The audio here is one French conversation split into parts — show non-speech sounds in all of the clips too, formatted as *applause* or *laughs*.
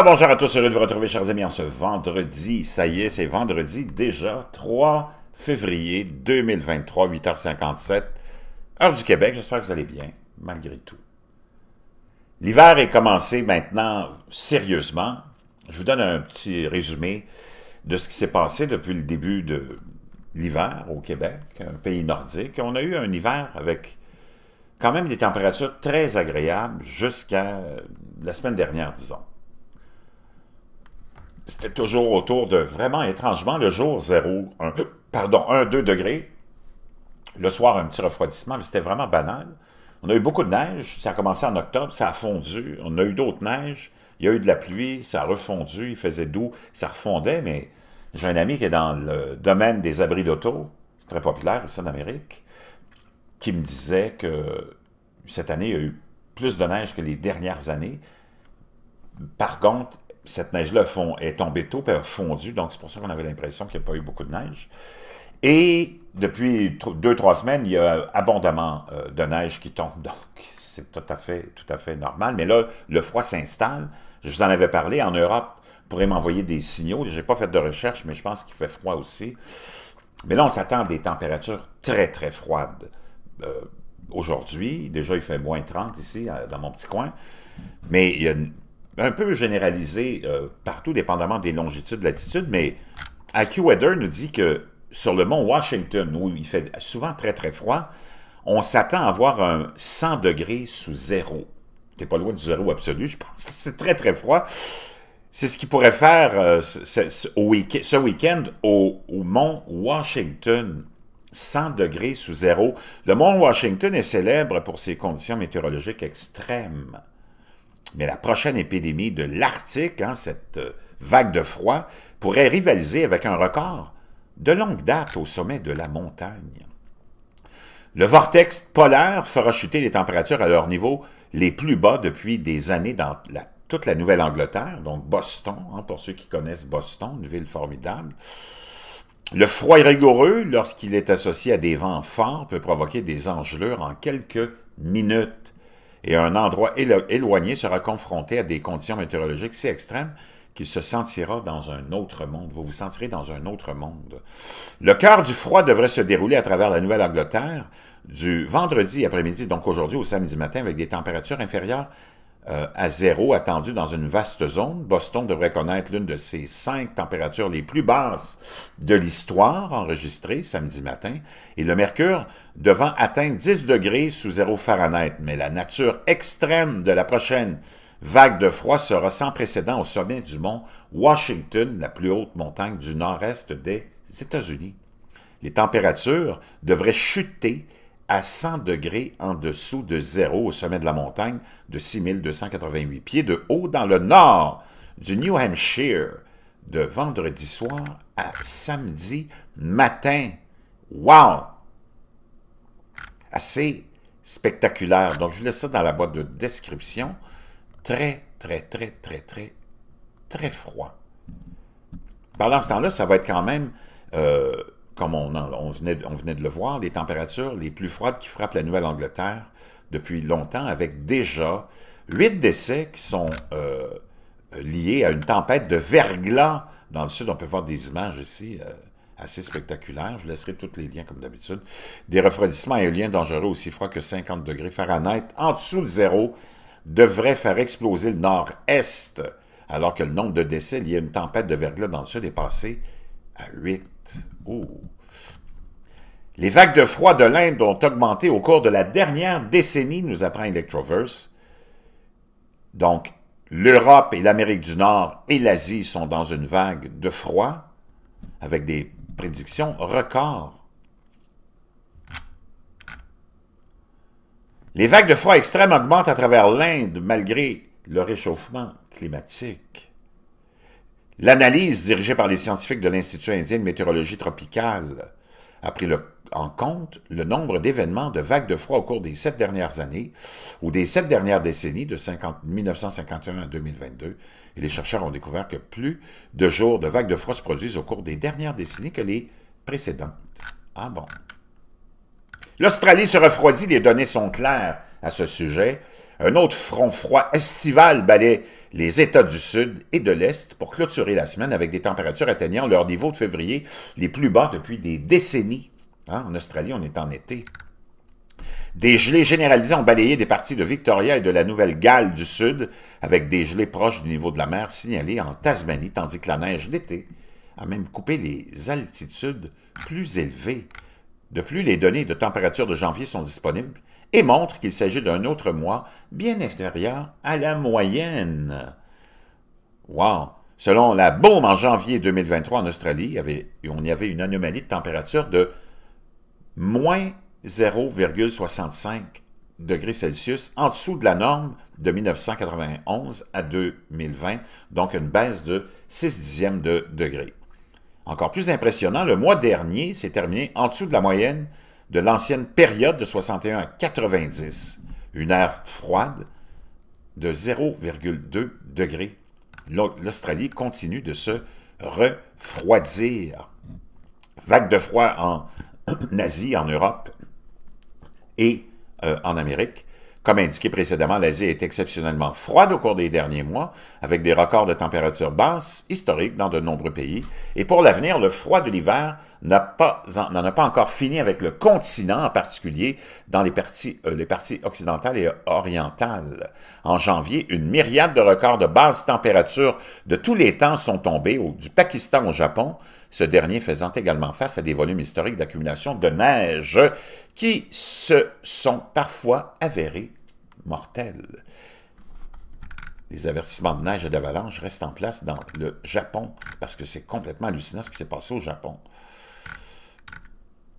bonjour à tous, heureux de vous retrouver chers amis en ce vendredi, ça y est c'est vendredi déjà, 3 février 2023, 8h57, heure du Québec, j'espère que vous allez bien, malgré tout. L'hiver est commencé maintenant sérieusement, je vous donne un petit résumé de ce qui s'est passé depuis le début de l'hiver au Québec, un pays nordique, on a eu un hiver avec quand même des températures très agréables jusqu'à la semaine dernière, disons c'était toujours autour de vraiment étrangement le jour 0, 1, pardon, 1, 2 degrés. Le soir, un petit refroidissement, mais c'était vraiment banal. On a eu beaucoup de neige, ça a commencé en octobre, ça a fondu, on a eu d'autres neiges, il y a eu de la pluie, ça a refondu, il faisait doux, ça refondait, mais j'ai un ami qui est dans le domaine des abris d'auto, c'est très populaire ici en Amérique, qui me disait que cette année, il y a eu plus de neige que les dernières années. Par contre, cette neige-là est tombée tôt, elle a fondu, donc c'est pour ça qu'on avait l'impression qu'il n'y a pas eu beaucoup de neige. Et depuis deux, trois semaines, il y a abondamment euh, de neige qui tombe, *laughs* donc c'est tout à fait, tout à fait normal. Mais là, le froid s'installe. Je vous en avais parlé, en Europe, vous pourrez m'envoyer des signaux. Je n'ai pas fait de recherche, mais je pense qu'il fait froid aussi. Mais là, on s'attend à des températures très, très froides. Euh, aujourd'hui, déjà, il fait moins 30 ici, euh, dans mon petit coin. Mais il y a une un peu généralisé euh, partout, dépendamment des longitudes, latitudes, mais AccuWeather nous dit que sur le mont Washington, où il fait souvent très très froid, on s'attend à avoir un 100 degrés sous zéro. T'es pas loin du zéro absolu, je pense que c'est très très froid. C'est ce qu'il pourrait faire euh, ce, week end au, au mont Washington. 100 degrés sous zéro. Le mont Washington est célèbre pour ses conditions météorologiques extrêmes. Mais la prochaine épidémie de l'Arctique, hein, cette euh, vague de froid, pourrait rivaliser avec un record de longue date au sommet de la montagne. Le vortex polaire fera chuter les températures à leur niveau les plus bas depuis des années dans toute la Nouvelle-Angleterre, donc Boston, hein, pour ceux qui connaissent Boston, une ville formidable. Le froid rigoureux, lorsqu'il est associé à des vents forts, peut provoquer des engelures en quelques minutes et un endroit éloigné sera confronté à des conditions météorologiques si extrêmes qu'il se sentira dans un autre monde. Vous vous sentirez dans un autre monde. Le cœur du froid devrait se dérouler à travers la Nouvelle-Angleterre du vendredi après-midi, donc aujourd'hui au samedi matin, avec des températures inférieures euh, à zéro attendu dans une vaste zone. Boston devrait connaître l'une de ses cinq températures les plus basses de l'histoire enregistrée samedi matin, et le mercure devant atteindre 10 degrés sous zéro Fahrenheit. Mais la nature extrême de la prochaine vague de froid sera sans précédent au sommet du mont Washington, la plus haute montagne du nord-est des États-Unis. Les températures devraient chuter à 100 degrés en dessous de zéro au sommet de la montagne de 6288 pieds de haut dans le nord du New Hampshire de vendredi soir à samedi matin. Wow! Assez spectaculaire. Donc, je laisse ça dans la boîte de description. Très, très, très, très, très, très froid. Pendant ce temps-là, ça va être quand même... Euh, comme on, venait, de le voir, les températures les plus froides qui frappent la Nouvelle-Angleterre depuis longtemps, avec déjà huit décès qui sont euh, liés à une tempête de verglas dans le sud. On peut voir des images ici euh, assez spectaculaires. Je laisserai tous les liens comme d'habitude. Des refroidissements aériens dangereux aussi froids que 50 degrés Fahrenheit en dessous de zéro devraient faire exploser le nord-est, alors que le nombre de décès liés à une tempête de verglas dans le sud est passé 8. Les vagues de froid de l'Inde ont augmenté au cours de la dernière décennie, nous apprend Electroverse. Donc, l'Europe et l'Amérique du Nord et l'Asie sont dans une vague de froid avec des prédictions records. Les vagues de froid extrêmes augmentent à travers l'Inde malgré le réchauffement climatique. L'analyse dirigée par les scientifiques de l'Institut indien de météorologie tropicale a pris en compte le nombre d'événements de vagues de froid au cours des sept dernières années ou des sept dernières décennies de 1951 à 2022. Et les chercheurs ont découvert que plus de jours de vagues de froid se produisent au cours des dernières décennies que les précédentes. Ah bon. L'Australie se refroidit, les données sont claires à ce sujet. Un autre front froid estival balaie les États du Sud et de l'Est pour clôturer la semaine avec des températures atteignant leur niveau de février les plus bas depuis des décennies. Hein, en Australie, on est en été. Des gelées généralisées ont balayé des parties de Victoria et de la Nouvelle-Galles du Sud, avec des gelées proches du niveau de la mer signalées en Tasmanie, tandis que la neige l'été a même coupé les altitudes plus élevées. De plus, les données de température de janvier sont disponibles et montre qu'il s'agit d'un autre mois bien inférieur à la moyenne. Wow! Selon la Baume en janvier 2023 en Australie, on y avait une anomalie de température de moins 0,65 degrés Celsius, en dessous de la norme de 1991 à 2020, donc une baisse de 6 dixièmes de degré. Encore plus impressionnant, le mois dernier s'est terminé en dessous de la moyenne de l'ancienne période de 61 à 90, une ère froide de 0,2 degrés. L'Australie continue de se refroidir. Vague de froid en *clears throat* Asie, en Europe et euh, en Amérique. Comme indiqué précédemment, l'Asie est exceptionnellement froide au cours des derniers mois, avec des records de température basses historiques dans de nombreux pays. Et pour l'avenir, le froid de l'hiver n'en pas, a pas encore fini avec le continent, en particulier dans les parties, euh, occidentales et orientales. En janvier, une myriade de records de basses températures de tous les temps sont tombés, du Pakistan au Japon, ce dernier faisant également face à des volumes historiques d'accumulation de neige qui se sont parfois avérés mortels. Les avertissements de neige et d'avalanche restent en place dans le Japon parce que c'est complètement hallucinant ce qui s'est passé au Japon.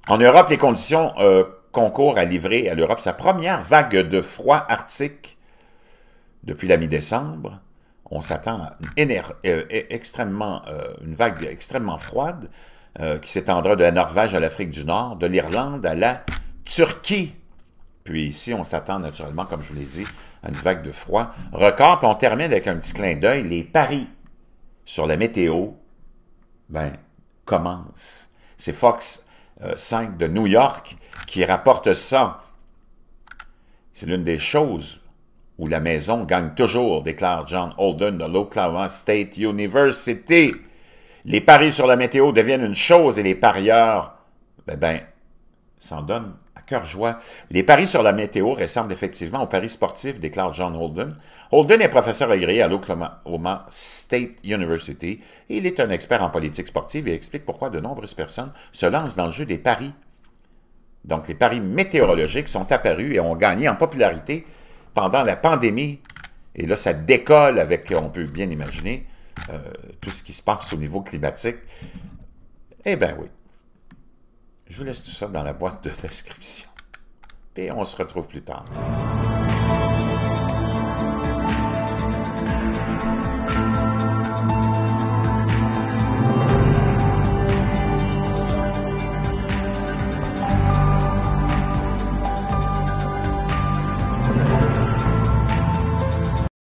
En Europe, les conditions euh, concourent à livrer à l'Europe sa première vague de froid arctique depuis la mi-décembre on s'attend à une, euh, e-, extrêmement, euh, une vague extrêmement froide euh, qui s'étendra de la Norvège à l'Afrique du Nord, de l'Irlande à la Turquie. Puis ici, on s'attend naturellement, comme je vous l'ai dit, à une vague de froid record. Puis on termine avec un petit clin d'œil. Les paris sur la météo, ben, commencent. C'est Fox 5 de New York qui rapporte ça. C'est l'une des choses où la maison gagne toujours, déclare John Holden de l'Oklahoma State University. Les paris sur la météo deviennent une chose et les parieurs, ben, ben, s'en donnent à cœur joie. Les paris sur la météo ressemblent effectivement aux paris sportifs, déclare John Holden. Holden est professeur agréé à l'Oklahoma State University et il est un expert en politique sportive et explique pourquoi de nombreuses personnes se lancent dans le jeu des paris. Donc les paris météorologiques sont apparus et ont gagné en popularité pendant la pandémie, et là, ça décolle avec, on peut bien imaginer, euh, tout ce qui se passe au niveau climatique. Eh bien oui. Je vous laisse tout ça dans la boîte de *laughs* description. Et on se retrouve plus tard.